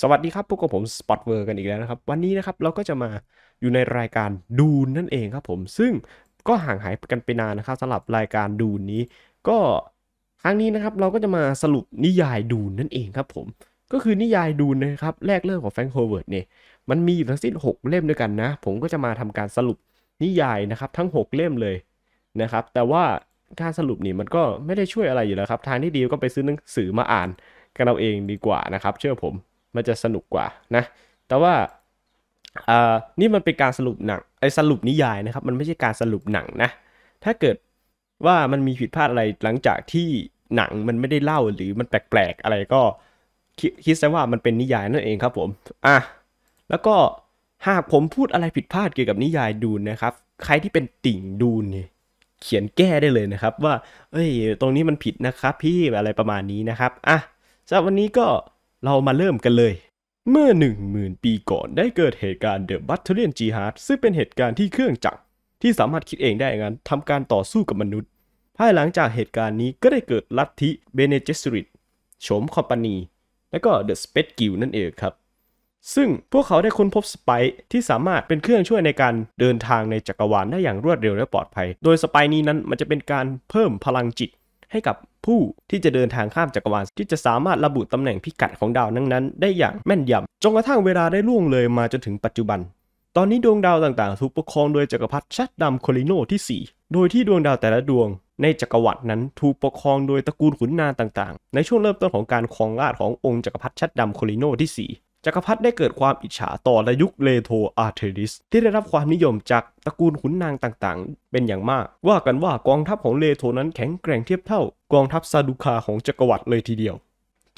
สวัสดีครับ พวกกับผมสปอตเวอร์กันอีกแล้วนะครับ วันนี้นะครับเราก็จะมาอยู่ในรายการดูนั่นเองครับผม ซึ่งก็ห่างหายกันไปนานนะครับสำหรับรายการดูนี้ ก็ครั้งนี้นะครับเราก็จะมาสรุปนิยายดูนั่นเองครับผมก็คือนิยายดูนะครับ แรกเริ่มของแฟรงค์โฮเวิร์ดเนี่ยมันมีอยู่ทั้งสิ้น6เล่มด้วยกันนะผมก็จะมาทำการสรุปนิยายนะครับ ทั้ง 6 เล่มเลยนะครับแต่ว่าการสรุปนี่มันก็ไม่ได้ช่วยอะไรอยู่แล้วครับทางที่ดีก็ไปซื้อหนังสือมาอ่านกันเราเองดีกว่านะครับเชื่อผมมันจะสนุกกว่านะ แต่ว่า อ่า นี่มันเป็นการสรุปหนัง ไอ้สรุปนิยายนะครับ มันไม่ใช่การสรุปหนังนะ ถ้าเกิดว่ามันมีผิดพลาดอะไรหลังจากที่หนังมันไม่ได้เล่าหรือมันแปลกๆอะไรก็ คิดซะว่ามันเป็นนิยายนั่นเองครับ ผม อ่ะ แล้วก็หากผมพูดอะไรผิดพลาดเกี่ยวกับนิยายดูนะครับ ใครที่เป็นติ่งดูนี่เขียนแก้ได้เลยนะครับ ว่า เอ้ย ตรงนี้มันผิดนะครับ พี่ อะไรประมาณนี้นะครับ อ่ะสำหรับวันนี้ก็เรามาเริ่มกันเลย เมื่อ10,000ปีก่อนได้เกิดเหตุการณ์ The Battalion Jihad ซึ่งเป็นเหตุการณ์ที่เครื่องจักรที่สามารถคิดเองได้งั้นทำการต่อสู้กับมนุษย์ ภายหลังจากเหตุการณ์นี้ก็ได้เกิดลัทธิเบเนเจสริตโฉม คอมปานี และก็ The Space Guild นั่นเองครับ ซึ่งพวกเขาได้ค้นพบสไปที่สามารถเป็นเครื่องช่วยในการเดินทางในจักรวาลได้อย่างรวดเร็วและปลอดภัย โดยสไปนี้นั้นมันจะเป็นการเพิ่มพลังจิตให้กับผู้ที่จะเดินทางข้ามจักรวาลที่จะสามารถระบุตำแหน่งพิกัดของดาวนั้นๆได้อย่างแม่นยำจนกระทั่งเวลาได้ล่วงเลยมาจนถึงปัจจุบัน ตอนนี้ดวงดาวต่างๆถูกปกครองโดยจักรพรรดิชัดดำโคลิโนที่ 4 โดยที่ดวงดาวแต่ละดวงในจักรวรรดินั้นถูกปกครองโดยตระกูลขุนนางต่างๆ ในช่วงเริ่มต้นของการครองราชขององค์จักรพรรดิชัดดำโคลิโนที่จักรพรรดิได้เกิดความอิจฉาต่อระยุคเลโทอาร์เทริสที่ได้รับความนิยมจากตระกูลขุนนางต่างๆ เป็นอย่างมากว่ากันว่ากองทัพของเลโทนั้นแข็งแกร่งเทียบเท่า กองทัพซาดูคาของจักรวรรดิเลยทีเดียว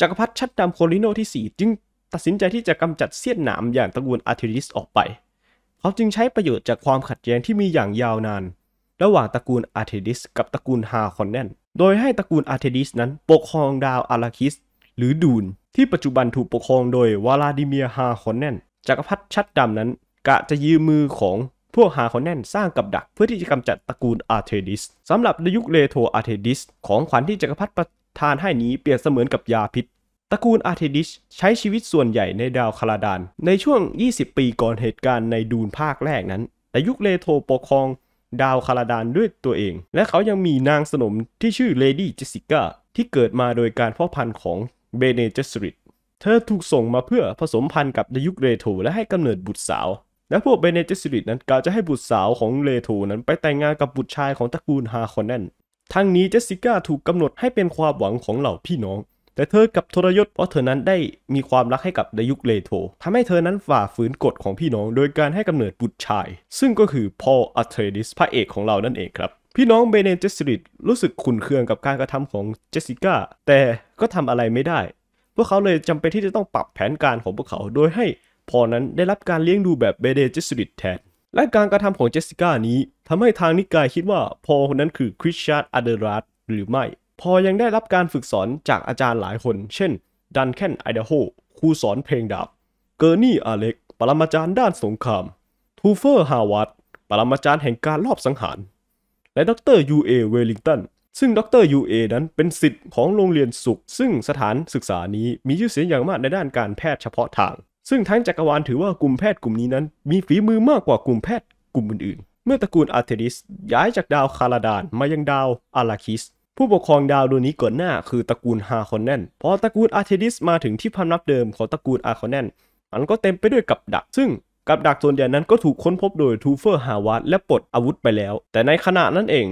จักรพรรดิชัดดำโคลิโนที่ 4 จึงตัดสินใจที่จะกำจัดเสียดหนามอย่างตระกูลอาร์เทริสออกไปเขาจึงใช้ประโยชน์จากความขัดแย้งที่มีอย่างยาวนาน ระหว่างตระกูลอาร์เทริสกับตระกูลฮาคอนแนนโดยให้ตระกูลอาร์เทริสนั้น ปกครองดาวอาราคิสหรือดูน ที่ปัจจุบันถูกปกครองโดยวลาดิเมียฮาคอนแนนจักรพรรดิชัดดำนั้น กะจะยืมมือของพวกฮาคอนแนนสร้างกับดักเพื่อที่จะกำจัดตระกูลอาร์เทดิสสำหรับในยุคเลโทอาร์เทดิส ของขวัญที่จักรพรรดิประทานให้นี้เปรียบเสมือนกับยาพิษตระกูลอาร์เทดิสใช้ชีวิตส่วนใหญ่ในดาวคาราดาน ในช่วง 20 ปีก่อนเหตุการณ์ในดูนภาคแรกนั้น แต่ยุคเลโทปกครอง ดาวคาราดานด้วยตัวเองและเขายังมีนางสนมที่ชื่อเลดี้เจสิก้าที่เกิดมาโดยการพ่อพันธุ์ของเบเนเจสริตเธอถูกส่งมาเพื่อผสมพันธุ์กับดยุกเรโทและให้กำเนิดบุตรสาว และพวกเบเนเจสริตนั้นกาจะให้บุตรสาวของเรโทนั้นไปแต่งงานกับบุตรชายของตระกูลฮาคอนแนนทั้งนี้เจสสิก้าถูกกำหนดให้เป็นความหวังของเหล่าพี่น้อง แต่เธอกับทรยศเพราะเธอนั้นได้มีความรักให้กับดยุกเลโททำให้เธอนั้นฝ่าฝืนกฎของพี่น้อง โดยการให้กำเนิดบุตรชายซึ่งก็คือพอลอัเทรดิสพระเอกของเรานั่นเองครับพี่น้องเบเนเจสริตรู้สึกขุนเคืองกับการกระทำของเจสสิก้า แต่ก็ทำอะไรไม่ได้พวกเขาเลยจำเป็นที่จะต้องปรับแผนการของพวกเขาโดยให้พอนั้นได้รับการเลี้ยงดูแบบเบเนเจสริตแทน และการกระทำของเจสสิก้านี้ ทำให้ทางนิกายคิดว่าพอคนนั้นคือคริสชาร์ดอเดรัสหรือไม่ พอยังได้รับการฝึกสอนจากอาจารย์หลายคน เช่น ดันแคนไอเดโฮครูสอนเพลงดาบเกอร์นี่อาเล็กปรมาจารย์ด้านสงครามทูเฟอร์ฮาวัตดปรมาจารย์แห่งการลอบสังหารและดรยูเอเวลิงตันซึ่งดรยูเอนั้นเป็นสิทธิ์ของโรงเรียนสุข ซึ่งสถานศึกษานี้มีชื่อเสียงอย่างมากในด้านการแพทย์เฉพาะทาง ซึ่งทั้งจักรวาลถือว่ากลุ่มแพทย์กลุ่มนี้นั้นมีฝีมือมากกว่ากลุ่มแพทย์กลุ่มอื่นๆเมื่อตระกูลอาร์เทดิสย้ายจากดาวคาราดานมายังดาวอาราคิสผู้ปกครองดาวดวงนี้ก่อนหน้าคือตระกูลฮาคอนแนนพอตระกูลอาร์เทดิสมาถึงที่พำนักเดิมของตระกูลอาคอนแนนมันก็เต็มไปด้วยกับดัก ซึ่งกับดักส่วนใหญ่นั้นก็ถูกค้นพบโดยทูเฟอร์ฮาวาร์ดและปลดอาวุธไปแล้ว แต่ในขณะนั้นเอง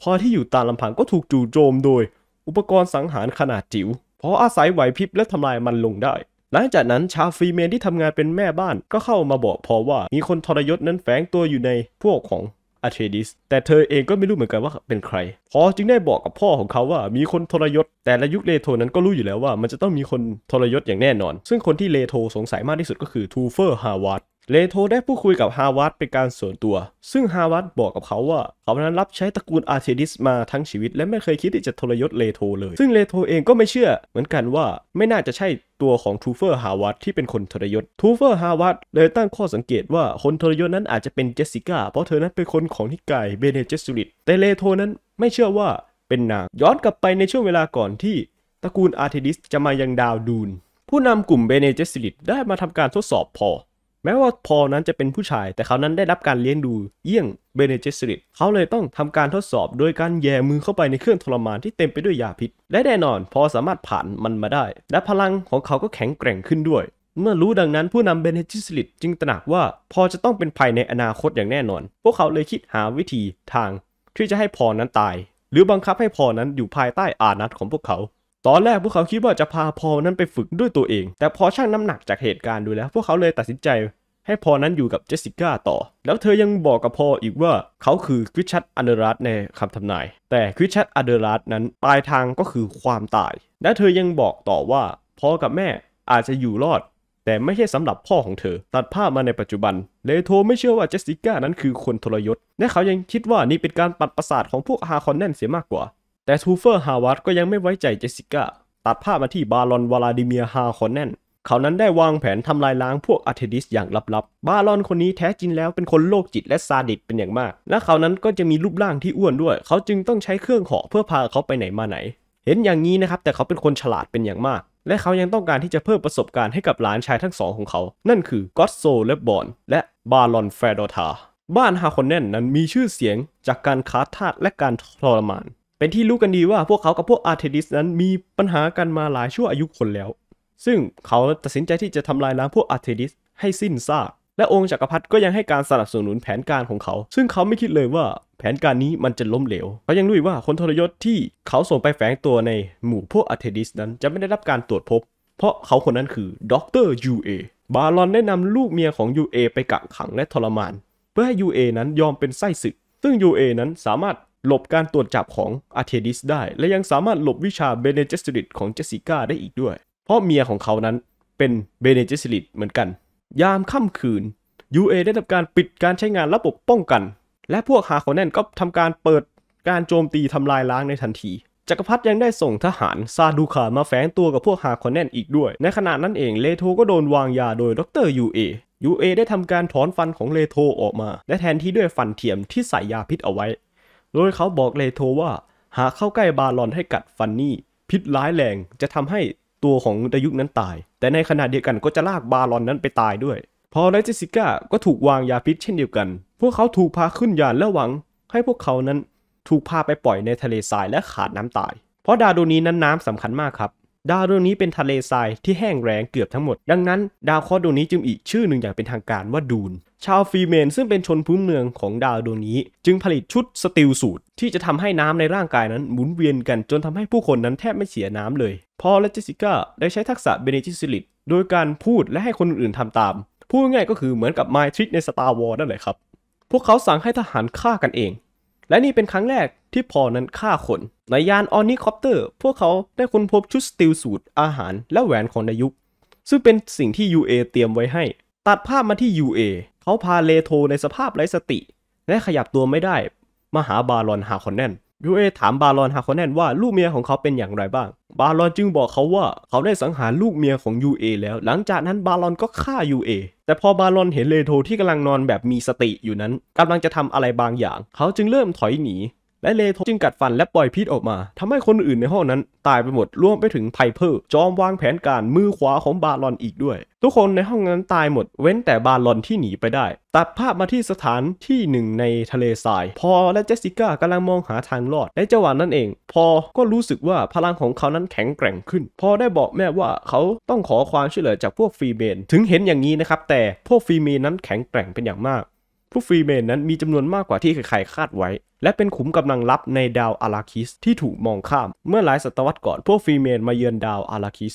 พอที่อยู่ตามลำพังก็ถูกจู่โจม โดย อุปกรณ์สังหารขนาดจิ๋วเพราะอาศัยไหวพริบและทำลายมันลงได้ หลังจากนั้นชาฟรีเมนที่ทำงานเป็นแม่บ้านก็เข้ามาบอกพอว่า มีคนทรยศนั้นแฝงตัวอยู่ในพวกของอาเทดิสแต่เธอเองก็ไม่รู้เหมือนกันว่าเป็นใคร พอจึงได้บอกกับพ่อของเขาว่ามีคนทรยศแต่ละยุคเลโทนั้นก็รู้อยู่แล้วว่า มันจะต้องมีคนทรยศอย่างแน่นอน ซึ่งคนที่เลโทสงสัยมากที่สุดก็คือทูเฟอร์ฮาวาร์ดเลโธได้พูดคุยกับฮาวัตเป็นการส่วนตัว ซึ่งฮาวัตบอกกับเขาว่าเขานั้นรับใช้ตระกูลอาร์เทดิสมาทั้งชีวิต และไม่เคยคิดที่จะทรยศเลโธเลย ซึ่งเลโธเองก็ไม่เชื่อเหมือนกันว่าไม่น่าจะใช่ตัวของทูเฟอร์ฮาวัตที่เป็นคนทรยศทูเฟอร์ฮาวัตเลยตั้งข้อสังเกตว่าคนทรยศนั้นอาจจะเป็นเจสสิก้าเพราะเธอนั้นเป็นคนของนิกายเบเนเจสุริตแต่เลโธนั้นไม่เชื่อว่าเป็นนางย้อนกลับไปในช่วงเวลาก่อนที่ตระกูลอาร์เทดิสจะมายังดาวดูนผู้นำกลุ่มเบเนเจสิริตได้มาทำการทดสอบพอแม้ว่าพอนั้นจะเป็นผู้ชาย แต่เขานั้นได้รับการเลี้ยงดูเยี่ยงเบเนเจสริตเขาเลยต้องทำการทดสอบโดยการแย่มือเข้าไปในเครื่องทรมานที่เต็มไปด้วยยาพิษ และแน่นอนพอสามารถผ่านมันมาได้ และพลังของเขาก็แข็งแกร่งขึ้นด้วย เมื่อรู้ดังนั้นผู้นำเบเนจิสลิตจึงตระหนักว่าพอจะต้องเป็นภัยในอนาคตอย่างแน่นอน พวกเขาเลยคิดหาวิธีทางที่จะให้พอนั้นตาย หรือบังคับให้พอนั้นอยู่ภายใต้อานัตของพวกเขาตอนแรกพวกเขาคิดว่าจะพาพอนั้นไปฝึกด้วยตัวเอง แต่พอชั่งน้ำหนักจากเหตุการณ์ดูแล้ว พวกเขาเลยตัดสินใจ ให้พอนั้นอยู่กับเจสสิก้าต่อ แล้วเธอยังบอกกับพออีกว่าเขาคือ ควิชัตอันเดอรัสในคำทำนาย แต่ ควิชัตอันเดอรัสนั้นปลายทางก็คือความตายและเธอยังบอกต่อว่าพอกับแม่อาจจะอยู่รอด แต่ไม่ใช่สำหรับพ่อของเธอ ตัดภาพมาในปัจจุบันเลโทไม่เชื่อว่าเจสสิก้านั้นคือคนทรยศและเขายังคิดว่านี่เป็นการปัดประสาทของพวกฮาคอนแนนเสียมากกว่าแต่ทูเฟอร์ฮาวาร์ดก็ยังไม่ไว้ใจเจสิก้า ตัดภาพมาที่บารอนวลาดิเมียฮาคอนแนน เขานั้นได้วางแผนทำลายล้างพวกอาร์เทดิสอย่างลับๆ บารอนคนนี้แท้จริงแล้วเป็นคนโรคจิตและซาดิสเป็นอย่างมาก และเขานั้นก็จะมีรูปร่างที่อ้วนด้วย เขาจึงต้องใช้เครื่องขอเพื่อพาเขาไปไหนมาไหน เห็นอย่างนี้นะครับแต่เขาเป็นคนฉลาดเป็นอย่างมาก และเขายังต้องการที่จะเพิ่มประสบการณ์ให้กับหลานชายทั้งสองของเขา นั่นคือก็อตโซและบอนและบารอนแฟรดอทาบ้านฮาคอนแนนนั้นมีชื่อเสียงจากการค้าทาสและการทรมานเป็นที่รู้กันดีว่าพวกเขากับพวกอาร์เทดิสนั้นมีปัญหากันมาหลายชั่วอายุคนแล้ว ซึ่งเขาตัดสินใจที่จะทำลายล้างพวกอาร์เทดิสให้สิ้นซาก และองค์จักรพรรดิก็ยังให้การสนับสนุนแผนการของเขา ซึ่งเขาไม่คิดเลยว่าแผนการนี้มันจะล้มเหลวเขายังรู้ว่าคนทรยศที่เขาส่งไปแฝงตัวในหมู่พวกอาร์เทดิสนั้นจะไม่ได้รับการตรวจพบ เพราะเขาคนนั้นคือด็อกเตอร์ยูเอบาลอนได้นำลูกเมียของยูเอไปกักขังและทรมานเพื่อให้ยูเอนั้นยอมเป็นไส้ศึกซึ่งยูเอนั้นสามารถหลบการตรวจจับของอาเทดิสได้ และยังสามารถหลบวิชาเบเนเจสติริตของเจสสิก้าได้อีกด้วย เพราะเมียของเขานั้นเป็นเบเนเจสติริตเหมือนกัน ยามค่ำคืน UA ได้ทำการปิดการใช้งานระบบป้องกัน และพวกฮาคอนแนนก็ทำการเปิดการโจมตีทำลายล้างในทันทีจักรพรรดิยังได้ส่งทหารซาดูคามาแฝงตัวกับพวกฮาคอนแนนอีกด้วย ในขณะนั้นเองเลโทก็โดนวางยาโดยดรยูเอยูเอได้ทำการถอนฟันของเลโทออกมา และแทนที่ด้วยฟันเทียมที่ใส่ยาพิษเอาไว้โดยเขาบอกเลโทว่า หากเข้าใกล้บาลอนให้กัดฟันนี่ พิษร้ายแรงจะทำให้ตัวของดายุกนั้นตาย แต่ในขณะเดียวกันก็จะลากบาลอนนั้นไปตายด้วย พอไระเจสิก้าก็ถูกวางยาพิษเช่นเดียวกัน พวกเขาถูกพาขึ้นยานและหวัง ให้พวกเขานั้นถูกพาไปปล่อยในทะเลทรายและขาดน้ำตายเพราะดาโดนี้นั้นน้ำสำคัญมากครับดาวดวงนี้เป็นทะเลทรายที่แห้งแรงเกือบทั้งหมด ดังนั้นดาวเคราะห์ดวงนี้จึงอีกชื่อหนึ่งอย่างเป็นทางการว่าดูนชาวฟรีเมนซึ่งเป็นชนพื้นเมืองของดาวดวงนี้จึงผลิตชุดสติลสูตรที่จะทำให้น้ำในร่างกายนั้นหมุนเวียนกันจนทำให้ผู้คนนั้นแทบไม่เสียน้ำเลย พอและเจสิก้าได้ใช้ทักษะเบเนจิซิลิตโดยการพูดและให้คนอื่นทำตามพูดง่ายก็คือเหมือนกับไมทริกในสตาร์วอร์นั่นแหละครับพวกเขาสั่งให้ทหารฆ่ากันเองและนี่เป็นครั้งแรกที่พอนั้นฆ่าคนในยานออนิคอปเตอร์ พวกเขาได้ค้นพบชุดสติลสูตรอาหารและแหวนของนายุกซึ่งเป็นสิ่งที่ UA เตรียมไว้ให้ ตัดภาพมาที่ UA เขาพาเลโทในสภาพไร้สติ และขยับตัวไม่ได้ มาหาบารอนฮาคอนแนนยูเอถามบารอนฮาคอนแนนว่าลูกเมียของเขาเป็นอย่างไรบ้างบารอนจึงบอกเขาว่าเขาได้สังหารลูกเมียของยูเอแล้ว หลังจากนั้นบารอนก็ฆ่ายูเอแต่พอบารอนเห็นเลโธที่กำลังนอนแบบมีสติอยู่นั้นกำลังจะทำอะไรบางอย่าง เขาจึงเริ่มถอยหนีและเลโทจึงกัดฟันและปล่อยพิษออกมา ทำให้คนอื่นในห้องนั้นตายไปหมดรวมไปถึงไพเพอร์จอมวางแผนการมือขวาของบาลอนอีกด้วย ทุกคนในห้องนั้นตายหมดเว้นแต่บาลอนที่หนีไปได้ ตัดภาพมาที่สถานที่หนึ่งในทะเลทราย พอและเจสสิก้ากำลังมองหาทางรอดในจังหวะนั้นเอง พอก็รู้สึกว่าพลังของเขานั้นแข็งแกร่งขึ้น พอได้บอกแม่ว่าเขาต้องขอความช่วยเหลือจากพวกฟรีเมนถึงเห็นอย่างนี้นะครับแต่พวกฟรีเมนนั้นแข็งแกร่งเป็นอย่างมากผู้ฟรีเมนนั้นมีจำนวนมากกว่าที่ใครๆคาดไว้ และเป็นขุมกำลังลับในดาวอาราคิส ที่ถูกมองข้าม เมื่อหลายศตวรรษก่อนพวกฟรีเมนมาเยือนดาวอาราคิส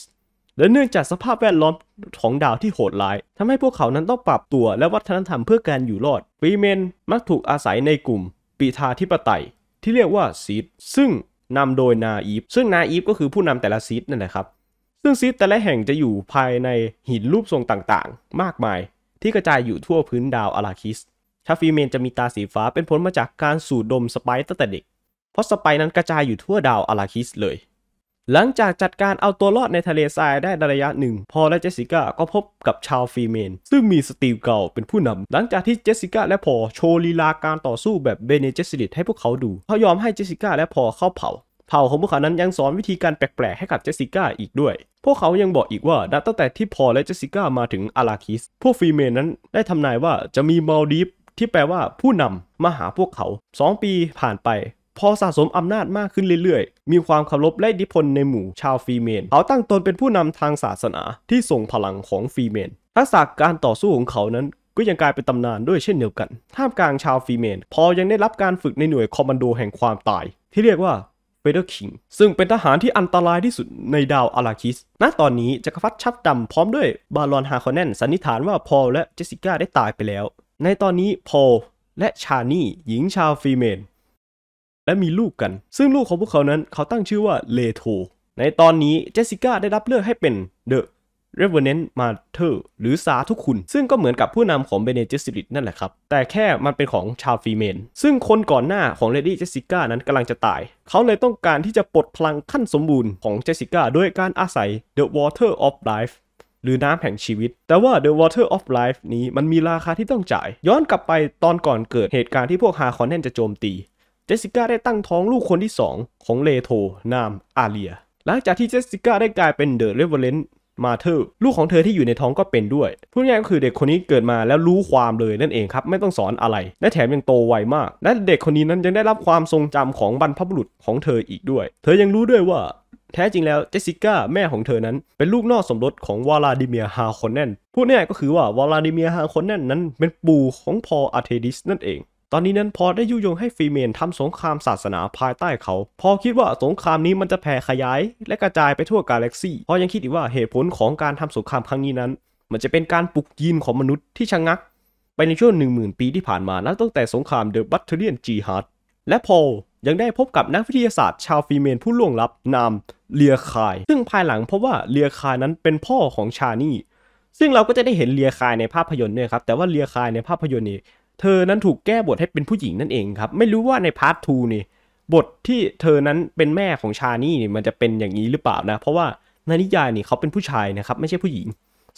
และเนื่องจากสภาพแวดล้อมของดาวที่โหดร้ายทำให้พวกเขานั้นต้องปรับตัวและวัฒนธรรมเพื่อการอยู่รอดฟรีเมนมักถูกอาศัยในกลุ่ม ปีทาธิปไตย ที่เรียกว่าซีด ซึ่งนำโดยนาอีฟซึ่งนาอีฟก็คือผู้นำแต่ละซีดนั่นแหละครับ ซึ่งซีดแต่ละแห่งจะอยู่ภายในหินรูปทรงต่าง ๆ มากมายที่กระจายอยู่ทั่วพื้นดาวอาราคิสชาฟฟีเมนจะมีตาสีฟ้าเป็นผลมาจากการสูดดมสไปตั้งแต่เด็ก เพราะสไปนั้นกระจายอยู่ทั่วดาวอาราคิสเลย หลังจากจัดการเอาตัวรอดในทะเลทรายได้ระยะหนึ่ง พอและเจสสิก้าก็พบกับชาวฟีเมน ซึ่งมีสตีลเก่าเป็นผู้นำ หลังจากที่เจสสิก้าและพอโชว์ ลีลาการต่อสู้แบบเบเนเจสซิตให้พวกเขาดู เขายอมให้เจสสิก้าและพอเข้าเผาเผ่าของพวกเขานั้นยังสอนวิธีการแปลกๆให้กับเจสสิก้าอีกด้วย พวกเขายังบอกอีกว่าตั้งแต่ที่พอและเจสสิก้ามาถึงอาราคิส พวกฟีเมนนั้นได้ทำนายว่าจะมีมาลดีฟที่แปลว่าผู้นำมาหาพวกเขา 2 ปีผ่านไป พอสะสมอำนาจมากขึ้นเรื่อยๆ มีความเคารพและอิทธิพลในหมู่ชาวฟีเมนเขาตั้งตนเป็นผู้นำทางศาสนาที่ส่งพลังของฟีเมนทักษะการต่อสู้ของเขานั้นก็ยังกลายเป็นตำนานด้วยเช่นเดียวกัน ท่ามกลางชาวฟีเมน พอยังได้รับการฝึกในหน่วยคอมมานโดแห่งความตาย ที่เรียกว่าเฟเดอร์คิงซึ่งเป็นทหารที่อันตรายที่สุดในดาวอาราคิสณตอนนี้จักรพรรดิชับดำพร้อมด้วยบารอนฮาคอนแนนสันนิษฐานว่าพอลและเจสสิก้าได้ตายไปแล้วในตอนนี้พอลและชานี่หญิงชาวฟรีเมนและมีลูกกัน ซึ่งลูกของพวกเขานั้นเขาตั้งชื่อว่าเลโทในตอนนี้เจสสิก้าได้รับเลือกให้เป็นเดอะเรเวเนนต์มาเธอหรือสาทุกคุณ ซึ่งก็เหมือนกับผู้นำของเบเนเจสิริตนั่นแหละครับ แต่แค่มันเป็นของชาวฟีเมนซึ่งคนก่อนหน้าของเลดี้เจสสิก้านั้นกำลังจะตาย เขาเลยต้องการที่จะปลดพลังขั้นสมบูรณ์ของเจสสิก้าด้วยการอาศัย The Water of Life หรือน้ำแห่งชีวิต แต่ว่า The Water of Life นี้มันมีราคาที่ต้องจ่าย ย้อนกลับไปตอนก่อนเกิดเหตุการณ์ที่พวกฮาคอนแนนจะโจมตี เจสสิก้าได้ตั้งท้องลูกคนที่ 2 ของเลโธนามอาเลียหลังจากที่เจสสิก้าได้กลายเป็นเดอะเรเวเลนมาเธอร์ลูกของเธอที่อยู่ในท้องก็เป็นด้วย พูดง่ายก็คือเด็กคนนี้เกิดมาแล้วรู้ความเลยนั่นเองครับไม่ต้องสอนอะไรและแถมยังโตไวมาก และเด็กคนนี้นั้นยังได้รับความทรงจำของบรรพบุรุษของเธออีกด้วย เธอยังรู้ด้วยว่าแท้จริงแล้วเจสสิก้าแม่ของเธอนั้น เป็นลูกนอกสมรสของวลาดิเมียฮาคอนแนนพูดง่ายก็คือว่าวลาดิเมียฮาคอนแนนนั้น เป็นปู่ของพออารเทดิสนั่นเอง ตอนนี้นั้นพอได้ยุยงให้ฟีเมนทำสงครามศาสนาภายใต้เขา พอคิดว่าสงครามนี้มันจะแผ่ขยาย และกระจายไปทั่วกาแล็กซี่พอยังคิดอีกว่าเหตุผลของการทำสงครามครั้งนี้นั้น มันจะเป็นการปลุกยีนของมนุษย์ที่ชะงงัก ไปในช่วง10,000 ปีที่ผ่านมานับตั้งแต่สงครามเดอะบัตเทเรียนจีฮาร์ดและพอยังได้พบกับนักวิทยาศาสตร์ชาวฟีเมนผู้ล่วงลับนามเลียคาย ซึ่งภายหลังพบว่าเลียคายนั้นเป็นพ่อของชานี่ ซึ่งเราก็จะได้เห็นเลียคายในภาพยนตร์ด้วยครับ แต่ว่าเลียคายในภาพยนตร์นี้เธอนั้นถูกแก้บทให้เป็นผู้หญิงนั่นเองครับ ไม่รู้ว่าในพาร์ททูนี่บทที่เธอนั้นเป็นแม่ของชานี่นี่มันจะเป็นอย่างนี้หรือเปล่านะ เพราะว่าในนิยายนี่เขาเป็นผู้ชายนะครับ ไม่ใช่ผู้หญิง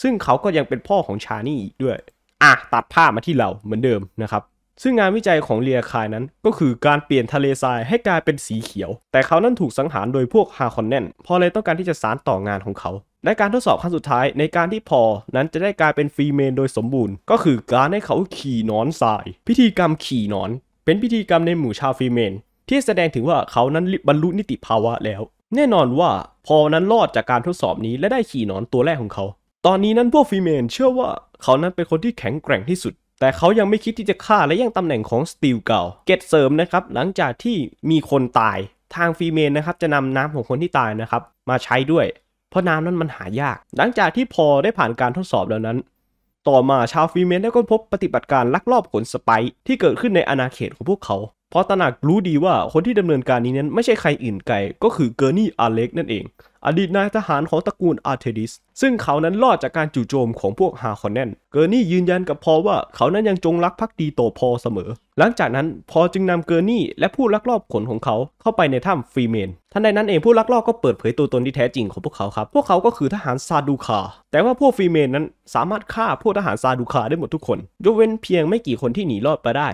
ซึ่งเขาก็ยังเป็นพ่อของชานี่อีกด้วยอ่ะตัดภาพมาที่เราเหมือนเดิมนะครับซึ่งงานวิจัยของเลียคายนั้นก็คือการเปลี่ยนทะเลทรายให้กลายเป็นสีเขียว แต่เขานั้นถูกสังหารโดยพวกฮาคอนเนนพอเลยต้องการที่จะสารต่องานของเขาและการทดสอบครั้งสุดท้ายในการที่พอนั้นจะได้กลายเป็นฟรีเมนโดยสมบูรณ์ ก็คือการให้เขาขี่นอนทราย พิธีกรรมขี่นอนเป็นพิธีกรรมในหมู่ชาวฟรีเมนที่แสดงถึงว่าเขานั้นบรรลุนิติภาวะแล้ว แน่นอนว่าพอนั้นรอดจากการทดสอบนี้และได้ขี่นอนตัวแรกของเขา ตอนนี้นั้นพวกฟรีเมนเชื่อว่าเขานั้นเป็นคนที่แข็งแกร่งที่สุดแต่เขายังไม่คิดที่จะฆ่าและยังตำแหน่งของสตีลเก่าเกตเสริมนะครับหลังจากที่มีคนตายทางฟีเมนนะครับจะนำน้ำของคนที่ตายนะครับมาใช้ด้วย เพราะน้ำนั้นมันหายาก หลังจากที่พอได้ผ่านการทดสอบแล้วนั้น ต่อมาชาวฟีเมนได้ค้นพบปฏิบัติการลักลอบขนสไปที่เกิดขึ้นในอาณาเขตของพวกเขาเพราะตระหนักรู้ดีว่าคนที่ดำเนินการนี้นั้นไม่ใช่ใครอื่นไกลก็คือเกอร์นี่อาเล็กนั่นเองอดีตนายทหารของตระกูลอาร์เทดิสซึ่งเขานั้นรอดจากการจู่โจมของพวกฮาคอนแนนเกอร์นี่ยืนยันกับพอว่าเขานั้นยังจงรักภักดีต่อพอเสมอ หลังจากนั้นพอจึงนำเกอร์นี่และผู้ลักลอบขนของเขาเข้าไปในถ้ำฟรีเมนทันใดนั้นเองผู้ลักลอบก็เปิดเผยตัวตนที่แท้จริงของพวกเขาครับ พวกเขาก็คือทหารซาดูคาแต่ว่าพวกฟรีเมนนั้นสามารถฆ่าพวกทหารซาดูคาได้หมดทุกคนยกเว้นเพียงไม่กี่คนที่หนีรอดไปได้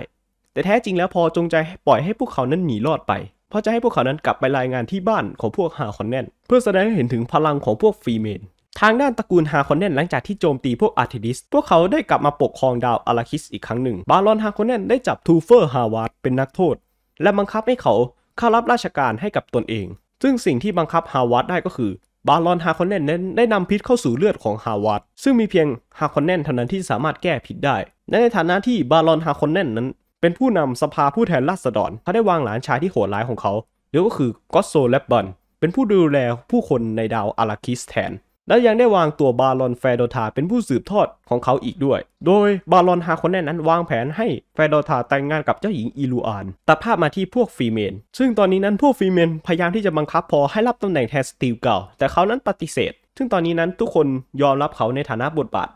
แต่แท้จริงแล้วพอจงใจปล่อยให้พวกเขานั้นหนีรอดไปพราะจะให้พวกเขานั้นกลับไปรายงานที่บ้านของพวกฮาคอนแนนเพื่อแสดงให้เห็นถึงพลังของพวกฟรีเมน ทางด้านตระกูลฮาคอนเนนหลังจากที่โจมตีพวกอาร์ติดิสพวกเขาได้กลับมาปกครองดาวอาราคิสอีกครั้งหนึ่งบารอนฮาคอนเนนได้จับทูเฟอร์ฮาวาร์ดเป็นนักโทษ และบังคับให้เขาเข้ารับราชการให้กับตนเอง ซึ่งสิ่งที่บังคับฮาวาร์ดได้ก็คือบารอนฮาคอนเนนน้นได้นำพิษเข้าสู่เลือดของฮาวาร์ดซึ่งมีเพียงฮาคอนเนนเท่านั้นที่สามารถแก้พิษได้ในฐานะที่บารอนฮาคอนเนนนั้นเป็นผู้นำสภาผู้แทนราษฎรเขาได้วางหลานชายที่โหดร้ายของเขาเรี๋ยวก็คือก็โซเลบบอนเป็นผู้ดูแลผู้คนในดาวอาราคิสแทน และยังได้วางตัวบาลอนแฟโดธาเป็นผู้สืบทอดของเขาอีกด้วย โดยบาลอนฮาคนแน่นั้นวางแผนให้แฟโดธาแต่งงานกับเจ้าหญิงอิลูอานตัดภาพมาที่พวกฟีเมน ซึ่งตอนนี้นั้นพวกฟีเมนพยายามที่จะบังคับพอให้รับตำแหน่งแทนสตีลเก่าแต่เขานั้นปฏิเสธ ซึ่งตอนนี้นั้นทุกคนยอมรับเขาในฐานะบทบาท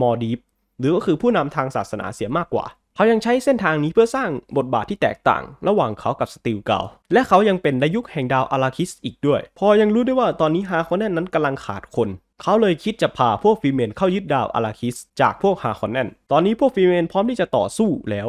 มอดีฟหรือก็คือผู้นำทางศาสนาเสียมากกว่าเขายังใช้เส้นทางนี้เพื่อสร้างบทบาทที่แตกต่างระหว่างเขากับสติลเก่า และเขายังเป็นในยุคแห่งดาวอาราคิสอีกด้วย พอยังรู้ได้ว่าตอนนี้ฮาคอนแนนนั้นกำลังขาดคน เขาเลยคิดจะพาพวกฟีเมน เข้ายึดดาวอาราคิสจากพวกฮาคอนแนนตอนนี้พวกฟีเมนพร้อมที่จะต่อสู้แล้ว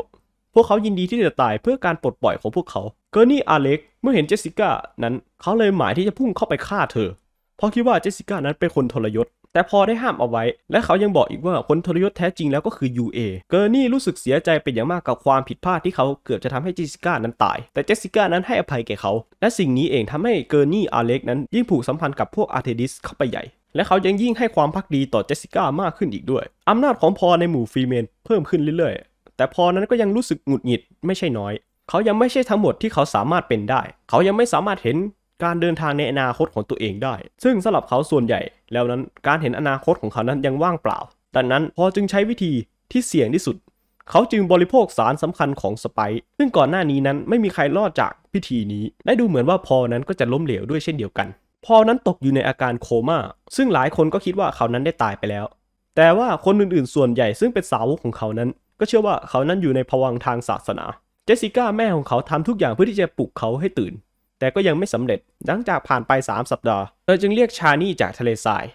พวกเขายินดีที่จะตายเพื่อการปลดปล่อยของพวกเขาเกอร์นี่อาเล็กเมื่อเห็นเจสสิก้านั้น เขาเลยหมายที่จะพุ่งเข้าไปฆ่าเธอ เพราะคิดว่าเจสสิก้านั้นเป็นคนทรยศแต่พอได้ห้ามเอาไว้ และเขายังบอกอีกว่าคนทรยศแท้จริงแล้วก็คือ UA เกอร์นี่รู้สึกเสียใจเป็นอย่างมากกับความผิดพลาดที่เขาเกือบจะทำให้เจสิก้านั้นตาย แต่เจสิก้านั้นให้อภัยแก่เขา และสิ่งนี้เองทำให้เกอร์นี่อาเล็กนั้นยิ่งผูกสัมพันธ์กับพวกอาร์เทดิสเข้าไปใหญ่ และเขายังยิ่งให้ความพักดีต่อเจสิก้ามากขึ้นอีกด้วยอำนาจของพอในหมู่ฟรีเมนเพิ่มขึ้นเรื่อยๆ แต่พอนั้นก็ยังรู้สึกหงุดหงิดไม่ใช่น้อย เขายังไม่ใช่ทั้งหมดที่เขาสามารถเป็นได้ เขายังไม่สามารถเห็นการเดินทางในอนาคตของตัวเองได้ ซึ่งสำหรับเขาส่วนใหญ่ แล้วนั้นการเห็นอนาคตของเขานั้นยังว่างเปล่า ดังนั้นพอจึงใช้วิธีที่เสี่ยงที่สุด เขาจึงบริโภคสารสำคัญของสไปซ์ซึ่งก่อนหน้านี้นั้นไม่มีใครรอดจากพิธีนี้และดูเหมือนว่าพอนั้นก็จะล้มเหลวด้วยเช่นเดียวกัน พอนั้นตกอยู่ในอาการโคมา่า ซึ่งหลายคนก็คิดว่าเขานั้นได้ตายไปแล้ว แต่ว่าคนอื่นๆ ส่วนใหญ่ซึ่งเป็นสาวกของเขานั้น ก็เชื่อว่าเขานั้นอยู่ในภวังทางศาสนา เจสสิก้าแม่ของเขาทำทุกอย่างเพื่อที่จะปลุกเขาให้ตื่นแต่ก็ยังไม่สำเร็จ หลังจากผ่านไป 3 สัปดาห์ เธอจึงเรียกชานี่จากทะเลทราย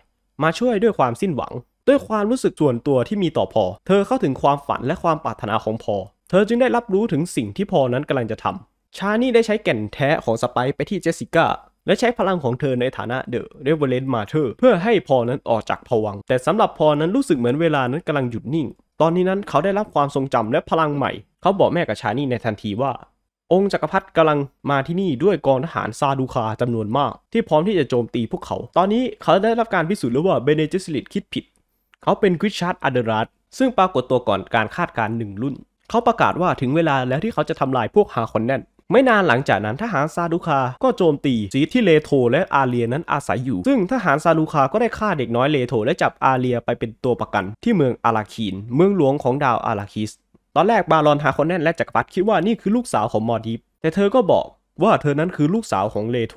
มาช่วยด้วยความสิ้นหวัง ด้วยความรู้สึกส่วนตัวที่มีต่อพอ เธอเข้าถึงความฝันและความปรารถนาของพอ เธอจึงได้รับรู้ถึงสิ่งที่พอนั้นกำลังจะทำ ชานี่ได้ใช้แก่นแท้ของสไปไปที่เจสสิก้า และใช้พลังของเธอในฐานะเดอะเรเวเลนต์มาเธอเพื่อให้พอนั้นออกจากผวัง แต่สำหรับพอนั้นรู้สึกเหมือนเวลานั้นกำลังหยุดนิ่ง ตอนนี้นั้นเขาได้รับความทรงจำและพลังใหม่ เขาบอกแม่กับชานี่ในทันทีว่าองค์จักรพรรดิกำลังมาที่นี่ด้วยกองทหารซาดูคาจำนวนมาก ที่พร้อมที่จะโจมตีพวกเขา ตอนนี้เขาได้รับการพิสูจน์แล้วว่าเบเนจิสลิตคิดผิด เขาเป็นกริชาร์ดอเดรัสซึ่งปรากฏตัวก่อนการคาดการหนึ่งรุ่น เขาประกาศว่าถึงเวลาแล้วที่เขาจะทำลายพวกฮาคอนแนนไม่นานหลังจากนั้นทหารซาดูคาก็โจมตีสีที่เลโธและอาเลียนั้นอาศัยอยู่ ซึ่งทหารซาดูคา ก็ได้ฆ่าเด็กน้อยเลโธและจับอาเลียไปเป็นตัวประกัน ที่เมืองอาราคีน เมืองหลวงของดาวอาราคิสตอนแรก บารอนฮาคอนแนนและจักรพรรดิคิดว่านี่คือลูกสาวของมอดิฟแต่เธอก็บอกว่าเธอนั้นคือลูกสาวของเลโธ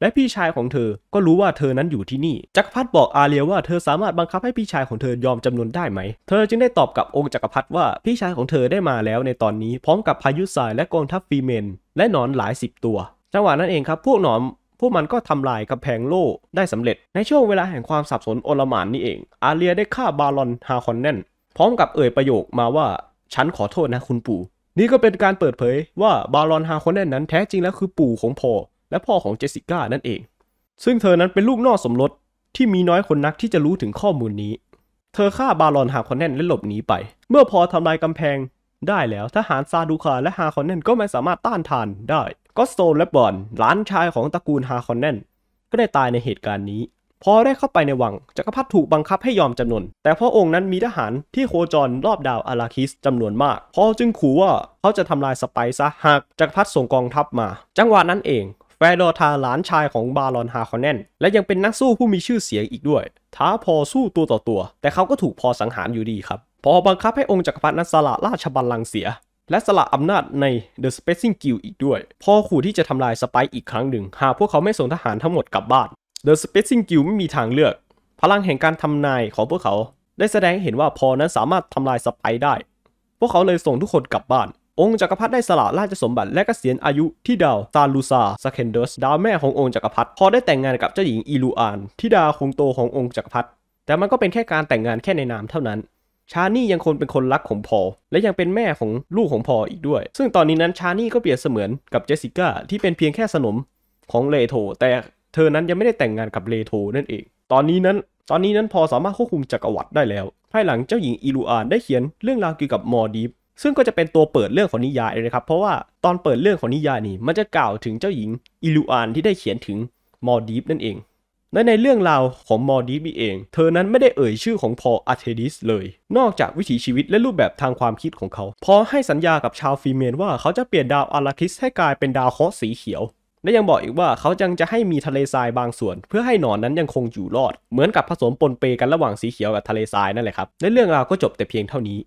และพี่ชายของเธอก็รู้ว่าเธอนั้นอยู่ที่นี่จักรพรรดิบอกอาเรียว่าเธอสามารถบังคับให้พี่ชายของเธอยอมจำนวนได้ไหม เธอจึงได้ตอบกับองค์จักรพรรดิว่าพี่ชายของเธอได้มาแล้วในตอนนี้พร้อมกับพายุทรายและกองทัพฟีเมนและหนอนหลายสิบตัว จังหวะนั้นเองครับ พวกหนอนพวกมันก็ทำลายกำแพงโล่ได้สำเร็จ ในช่วงเวลาแห่งความสับสนโอลแมานนี่เอง อาเรียได้ฆ่าบารอนฮาคอนแนนพร้อมกับเอ่ยประโยคมาว่าฉันขอโทษนะคุณปู่ นี่ก็เป็นการเปิดเผยว่าบารอนฮาคอนแนนนั้นแท้จริงแล้วคือปู่ของพ่อและพ่อของเจสิก้านั่นเอง ซึ่งเธอนั้นเป็นลูกนอกสมรสที่มีน้อยคนนักที่จะรู้ถึงข้อมูลนี้ เธอฆ่าบารอนฮาคอนแนนและหลบหนีไป เมื่อพอทำลายกำแพง ได้แล้วทหารซาดูคาและฮาคอนแนนก็ไม่สามารถต้านทานได้ ก็โซนและบอนหลานชายของตระกูลฮาคอนแนนก็ได้ตายในเหตุการณ์นี้พอได้เข้าไปในวัง จักรพรรดิถูกบังคับให้ยอมจำนนแต่พระองค์นั้นมีทหารที่โคจรรอบดาวอาราคิสจำนวนมาก พอจึงขู่ว่าเขาจะทำลายสไปซะหากจักรพรรดิส่งกองทัพมา จังหวะนั้นเองแฟโดทาหลานชายของบารอนฮาคอนแนนและยังเป็นนักสู้ผู้มีชื่อเสียงอีกด้วยท้าพอสู้ตัวต่อตัว แต่เขาก็ถูกพอสังหารอยู่ดีครับ พอบังคับให้องค์จักรพรรดินั้นสละราชบัลลังก์เสีย และสละอำนาจใน The Spacing Guild อีกด้วยพอขู่ที่จะทำลายสไปอีกครั้งหนึ่ง หากพวกเขาไม่ส่งทหารทั้งหมดกลับบ้าน The Spacing Guild ไม่มีทางเลือก พลังแห่งการทำนายของพวกเขาได้แสดงเห็นว่าพอนั้นสามารถทำลายสไปได้ พวกเขาเลยส่งทุกคนกลับบ้าน องค์จักรพรรดิได้สละราชสมบัติและกเกษียณอายุที่ดาวซาลูซาสเคนเดสดาวแม่ขององค์จักรพรรดิพอได้แต่งงานกับเจ้าหญิงอิลูอาน ที่ดาคงโตขององค์จักรพรรดิ แต่มันก็เป็นแค่การแต่งงานแค่ในนามเท่านั้น ชานี่ยังคงเป็นคนรักของพอ และยังเป็นแม่ของลูกของพออีกด้วย ซึ่งตอนนี้นั้นชานี่ก็เปรียบเสมือนกับเจสสิก้าที่เป็นเพียงแค่สนมของเลโธแต่เธอนั้นยังไม่ได้แต่งงานกับเลโธนั่นเอง ตอนนี้นั้น ตอนนี้นั้นพอสามารถควบคุมจักรวรรดิได้แล้ว ภายหลังเจ้าหญิงอิลูอานได้เขียนเรื่องราวเกี่ยวกับมอดีฟซึ่งก็จะเป็นตัวเปิดเรื่องของนิยายเลยนะครับ เพราะว่าตอนเปิดเรื่องของนิยายนี่มันจะกล่าวถึงเจ้าหญิงอิลูอานที่ได้เขียนถึงมอดีฟนั่นเองในในเรื่องราวของมอดีฟนี่เอง เธอนั้นไม่ได้เอ่ยชื่อของพออาเทดิสเลย นอกจากวิถีชีวิตและรูปแบบทางความคิดของเขา พอให้สัญญากับชาวฟีเมนว่าเขาจะเปลี่ยนดาวอาราคิสให้กลายเป็นดาวเคราะห์สีเขียวและยังบอกอีกว่าเขายังจะให้มีทะเลทรายบางส่วน เพื่อให้หนอนนั้นยังคงอยู่รอด เหมือนกับผสมปนเปกันระหว่างสีเขียวกับทะเลทรายนั่นแหละครับและเรื่องราวก็จบแต่เพียงเท่านี้